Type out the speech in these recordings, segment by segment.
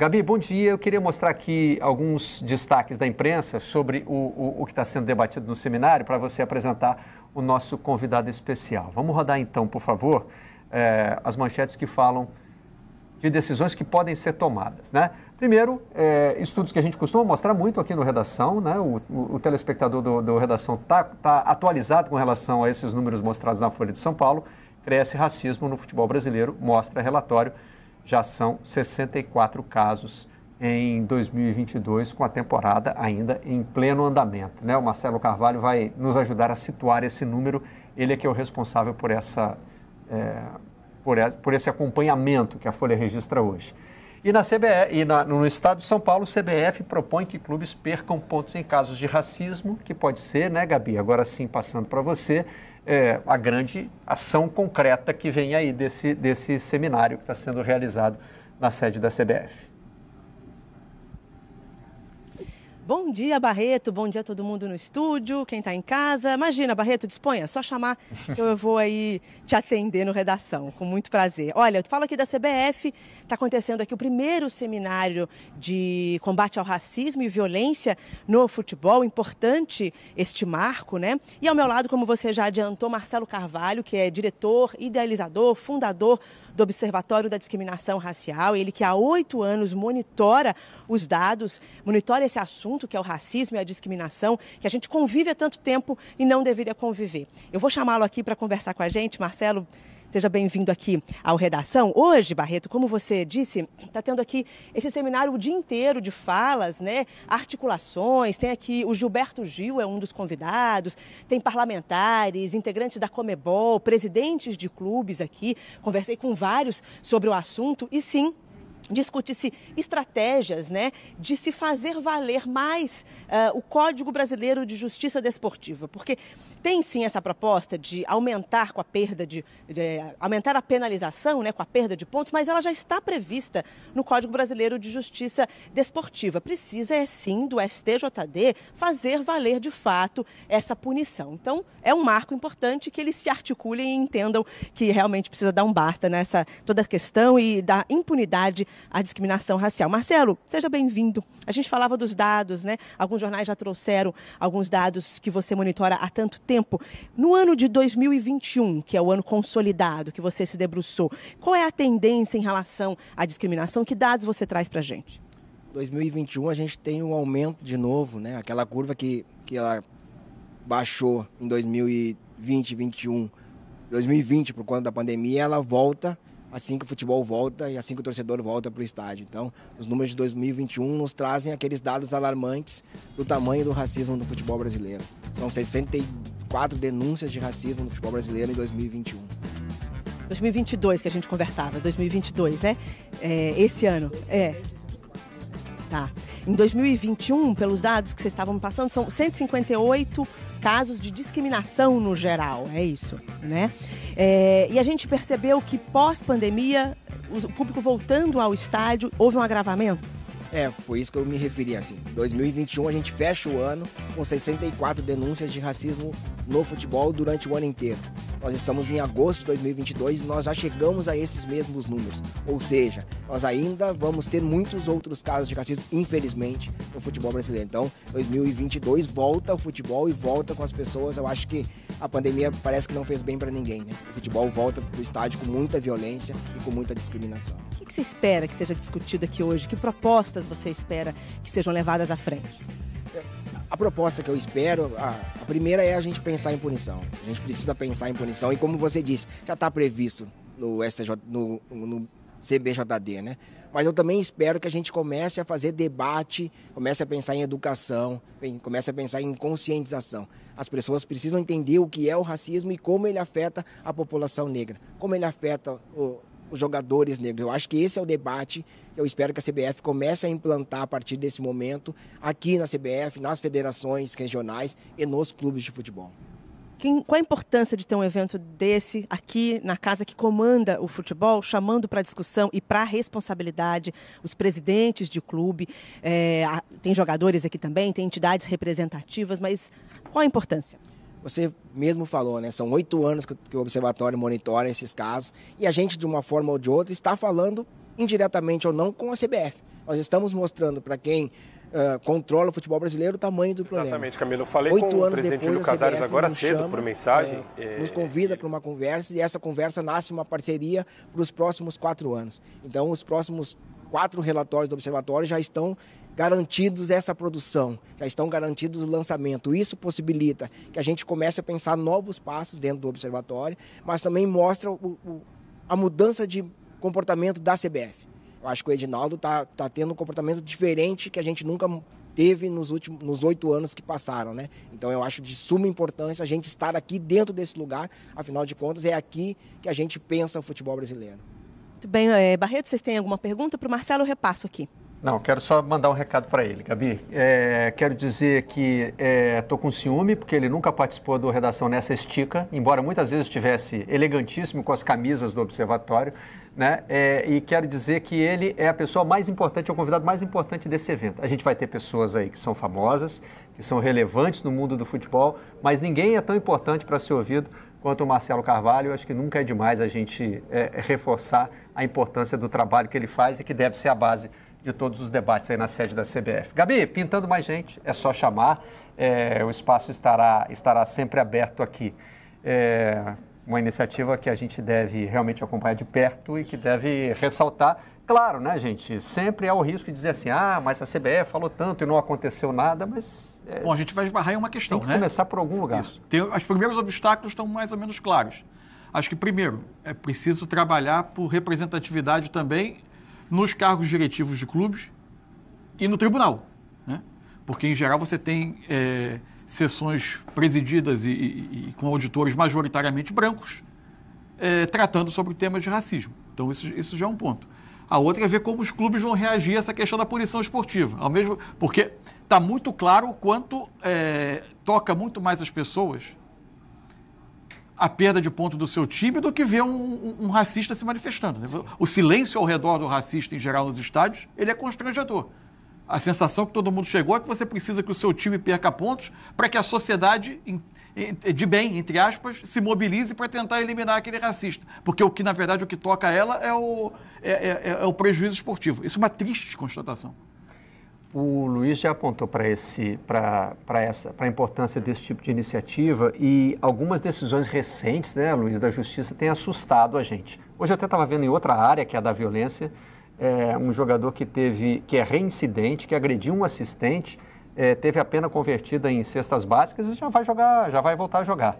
Gabi, bom dia. Eu queria mostrar aqui alguns destaques da imprensa sobre o, o, o que está sendo debatido no seminário para você apresentar o nosso convidado especial. Vamos rodar então, por favor, é, as manchetes que falam de decisões que podem ser tomadas. Né? Primeiro, é, estudos que a gente costuma mostrar muito aqui no Redação, né? o, o, o telespectador do, do Redação está tá atualizado com relação a esses números mostrados na Folha de São Paulo. Cresce racismo no futebol brasileiro, mostra relatório já são 64 casos em 2022, com a temporada ainda em pleno andamento. Né? O Marcelo Carvalho vai nos ajudar a situar esse número, ele é que é o responsável por, essa, é, por, por esse acompanhamento que a Folha registra hoje. E, na CBF, e na, no estado de São Paulo, o CBF propõe que clubes percam pontos em casos de racismo, que pode ser, né, Gabi? Agora sim, passando para você, é, a grande ação concreta que vem aí desse, desse seminário que está sendo realizado na sede da CBF. Bom dia, Barreto. Bom dia a todo mundo no estúdio, quem está em casa. Imagina, Barreto, disponha, só chamar que eu vou aí te atender no Redação, com muito prazer. Olha, eu falo aqui da CBF, está acontecendo aqui o primeiro seminário de combate ao racismo e violência no futebol. Importante este marco, né? E ao meu lado, como você já adiantou, Marcelo Carvalho, que é diretor, idealizador, fundador do Observatório da Discriminação Racial. Ele que há oito anos monitora os dados, monitora esse assunto assunto, que é o racismo e a discriminação, que a gente convive há tanto tempo e não deveria conviver. Eu vou chamá-lo aqui para conversar com a gente, Marcelo. Seja bem-vindo aqui ao Redação. Hoje, Barreto, como você disse, está tendo aqui esse seminário o dia inteiro de falas, né? Articulações. Tem aqui o Gilberto Gil, é um dos convidados. Tem parlamentares, integrantes da Comebol, presidentes de clubes aqui. Conversei com vários sobre o assunto. E sim, discute-se estratégias né, de se fazer valer mais uh, o Código Brasileiro de Justiça Desportiva, porque tem sim essa proposta de aumentar com a perda de, de, aumentar a penalização né, com a perda de pontos, mas ela já está prevista no Código Brasileiro de Justiça Desportiva. Precisa é sim do STJD fazer valer de fato essa punição. Então é um marco importante que eles se articulem e entendam que realmente precisa dar um basta nessa toda a questão e da impunidade a discriminação racial. Marcelo, seja bem-vindo. A gente falava dos dados, né? Alguns jornais já trouxeram alguns dados que você monitora há tanto tempo. No ano de 2021, que é o ano consolidado que você se debruçou, qual é a tendência em relação à discriminação? Que dados você traz para a gente? 2021 a gente tem um aumento de novo, né? Aquela curva que, que ela baixou em 2020, 2021, 2020 por conta da pandemia, ela volta assim que o futebol volta e assim que o torcedor volta para o estádio. Então, os números de 2021 nos trazem aqueles dados alarmantes do tamanho do racismo no futebol brasileiro. São 64 denúncias de racismo no futebol brasileiro em 2021. 2022 que a gente conversava, 2022, né? É, esse ano. É. Tá. Em 2021, pelos dados que vocês estavam me passando, são 158 casos de discriminação no geral, é isso, né? É, e a gente percebeu que pós-pandemia, o público voltando ao estádio, houve um agravamento? É, foi isso que eu me referi, assim. 2021 a gente fecha o ano com 64 denúncias de racismo no futebol durante o ano inteiro. Nós estamos em agosto de 2022 e nós já chegamos a esses mesmos números. Ou seja, nós ainda vamos ter muitos outros casos de racismo, infelizmente, no futebol brasileiro. Então, 2022 volta o futebol e volta com as pessoas. Eu acho que a pandemia parece que não fez bem para ninguém, né? O futebol volta pro estádio com muita violência e com muita discriminação. O que você espera que seja discutido aqui hoje? Que propostas você espera que sejam levadas à frente? A proposta que eu espero, a, a primeira é a gente pensar em punição. A gente precisa pensar em punição e, como você disse, já está previsto no STJ, no, no CBJD, né? mas eu também espero que a gente comece a fazer debate, comece a pensar em educação, comece a pensar em conscientização. As pessoas precisam entender o que é o racismo e como ele afeta a população negra, como ele afeta o, os jogadores negros. Eu acho que esse é o debate. Eu espero que a CBF comece a implantar a partir desse momento aqui na CBF, nas federações regionais e nos clubes de futebol. Quem, qual a importância de ter um evento desse aqui na casa que comanda o futebol, chamando para discussão e para responsabilidade os presidentes de clube? É, tem jogadores aqui também, tem entidades representativas, mas qual a importância? Você mesmo falou, né? São oito anos que, que o observatório monitora esses casos e a gente, de uma forma ou de outra, está falando indiretamente ou não com a CBF. Nós estamos mostrando para quem uh, controla o futebol brasileiro, o tamanho do problema. Exatamente, Camilo. Eu falei Oito com anos o presidente depois, Júlio Casares agora cedo chama, por mensagem. É, é nos convida é... para uma conversa e essa conversa nasce uma parceria para os próximos quatro anos. Então, os próximos quatro relatórios do observatório já estão garantidos essa produção, já estão garantidos o lançamento. Isso possibilita que a gente comece a pensar novos passos dentro do observatório, mas também mostra o, o, a mudança de comportamento da CBF. Eu Acho que o Edinaldo tá, tá tendo um comportamento diferente que a gente nunca teve nos últimos nos oito anos que passaram, né? Então eu acho de suma importância a gente estar aqui dentro desse lugar, afinal de contas é aqui que a gente pensa o futebol brasileiro. Muito bem, eh, Barreto, vocês têm alguma pergunta para o Marcelo? Eu repasso aqui. Não, quero só mandar um recado para ele, Gabi. É, quero dizer que estou é, com ciúme, porque ele nunca participou do Redação Nessa Estica, embora muitas vezes estivesse elegantíssimo com as camisas do Observatório. Né? É, e quero dizer que ele é a pessoa mais importante, é o convidado mais importante desse evento. A gente vai ter pessoas aí que são famosas, que são relevantes no mundo do futebol, mas ninguém é tão importante para ser ouvido quanto o Marcelo Carvalho. Acho que nunca é demais a gente é, reforçar a importância do trabalho que ele faz e que deve ser a base de todos os debates aí na sede da CBF. Gabi, pintando mais gente, é só chamar. É, o espaço estará, estará sempre aberto aqui. É uma iniciativa que a gente deve realmente acompanhar de perto e que deve ressaltar. Claro, né, gente? Sempre há o risco de dizer assim, ah, mas a CBF falou tanto e não aconteceu nada, mas. É, Bom, a gente vai esbarrar em uma questão, tem que né? começar por algum lugar. Isso. Tem, os primeiros obstáculos estão mais ou menos claros. Acho que, primeiro, é preciso trabalhar por representatividade também nos cargos diretivos de clubes e no tribunal. Né? Porque, em geral, você tem é, sessões presididas e, e, e, com auditores majoritariamente brancos é, tratando sobre temas de racismo. Então, isso, isso já é um ponto. A outra é ver como os clubes vão reagir a essa questão da punição esportiva. Ao mesmo, porque está muito claro o quanto é, toca muito mais as pessoas a perda de ponto do seu time do que ver um, um, racista se manifestando. Né? O silêncio ao redor do racista em geral nos estádios, ele é constrangedor. A sensação que todo mundo chegou é que você precisa que o seu time perca pontos para que a sociedade de bem, entre aspas, se mobilize para tentar eliminar aquele racista. Porque o que, na verdade, o que toca a ela é o, é, é, é o prejuízo esportivo. Isso é uma triste constatação o Luiz já apontou para a importância desse tipo de iniciativa e algumas decisões recentes, né, Luiz, da Justiça têm assustado a gente. Hoje eu até estava vendo em outra área, que é a da violência, é, um jogador que teve que é reincidente, que agrediu um assistente, é, teve a pena convertida em cestas básicas e já vai jogar, já vai voltar a jogar.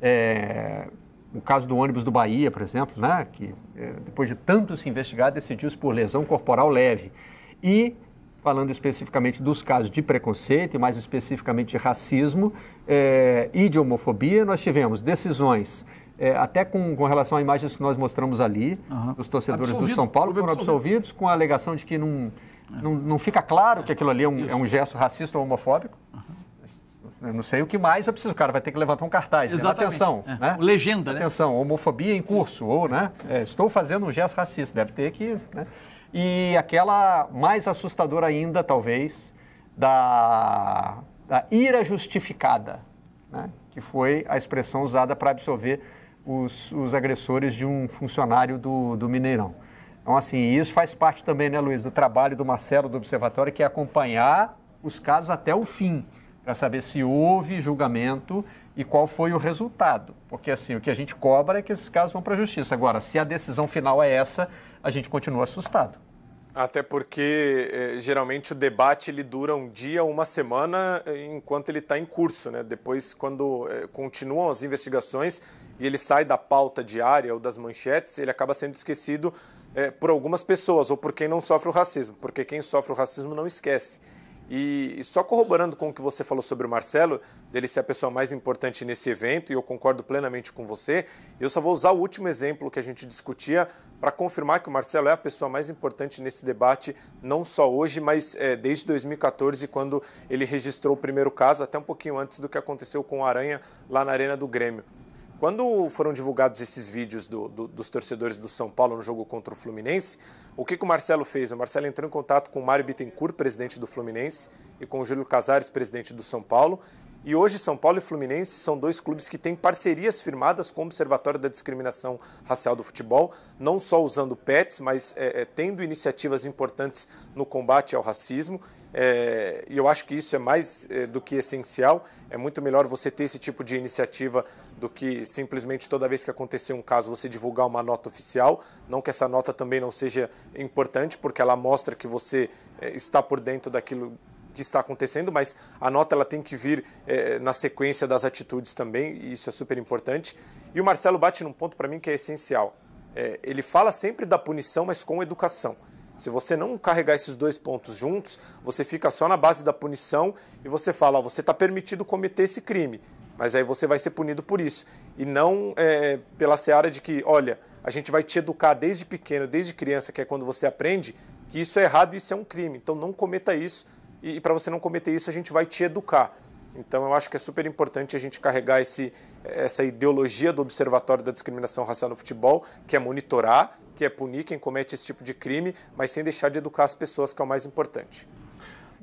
É, eh, o caso do ônibus do Bahia, por exemplo, né, que depois de tanto se investigar, decidiu-se por lesão corporal leve. E falando especificamente dos casos de preconceito, e mais especificamente de racismo é, e de homofobia, nós tivemos decisões. É, até com, com, relação a imagens que nós mostramos ali, uhum. dos torcedores Absolvido. do São Paulo foram absolvidos com a alegação de que não, é. não, não fica claro que aquilo ali é um, é um gesto racista ou homofóbico. Uhum. Eu não sei o que mais eu preciso. O cara vai ter que levantar um cartaz. Né? Atenção. É. Né? Legenda, né? Atenção, homofobia em curso. Ou, né? É, estou fazendo um gesto racista. Deve ter que. Né? e aquela mais assustadora ainda, talvez, da, da ira justificada, né? que foi a expressão usada para absolver os, os, agressores de um funcionário do, do Mineirão. Então, assim, isso faz parte também, né, Luiz, do trabalho do Marcelo do Observatório, que é acompanhar os casos até o fim, para saber se houve julgamento e qual foi o resultado. Porque, assim, o que a gente cobra é que esses casos vão para a justiça. Agora, se a decisão final é essa, a gente continua assustado. Até porque eh, geralmente o debate ele dura um dia, uma semana, eh, enquanto ele está em curso, né? Depois, quando eh, continuam as investigações e ele sai da pauta diária ou das manchetes, ele acaba sendo esquecido por algumas pessoas ou por quem não sofre o racismo, porque quem sofre o racismo não esquece. E só corroborando com o que você falou sobre o Marcelo, dele ser a pessoa mais importante nesse evento, e eu concordo plenamente com você, eu só vou usar o último exemplo que a gente discutia para confirmar que o Marcelo é a pessoa mais importante nesse debate, não só hoje, mas é, desde 2014, quando ele registrou o primeiro caso, até um pouquinho antes do que aconteceu com o Aranha lá na Arena do Grêmio. Quando foram divulgados esses vídeos do, do, dos torcedores do São Paulo no jogo contra o Fluminense, o que, que o Marcelo fez? O Marcelo entrou em contato com o Mário Bittencourt, presidente do Fluminense, e com o Júlio Casares, presidente do São Paulo. E hoje São Paulo e Fluminense são dois clubes que têm parcerias firmadas com o Observatório da Discriminação Racial do Futebol, não só usando PETs, mas é, é, tendo iniciativas importantes no combate ao racismo. É, e eu acho que isso é mais é, do que essencial. É muito melhor você ter esse tipo de iniciativa do que simplesmente toda vez que acontecer um caso você divulgar uma nota oficial. Não que essa nota também não seja importante, porque ela mostra que você é, está por dentro daquilo que está acontecendo, mas a nota ela tem que vir é, na sequência das atitudes também, e isso é super importante. E o Marcelo bate num ponto para mim que é essencial. É, ele fala sempre da punição, mas com educação. Se você não carregar esses dois pontos juntos, você fica só na base da punição e você fala, ó, você está permitido cometer esse crime, mas aí você vai ser punido por isso. E não é, pela seara de que, olha, a gente vai te educar desde pequeno, desde criança, que é quando você aprende que isso é errado e isso é um crime. Então não cometa isso e, e para você não cometer isso, a gente vai te educar. Então, eu acho que é super importante a gente carregar esse, essa ideologia do Observatório da Discriminação Racial no Futebol, que é monitorar, que é punir quem comete esse tipo de crime, mas sem deixar de educar as pessoas, que é o mais importante.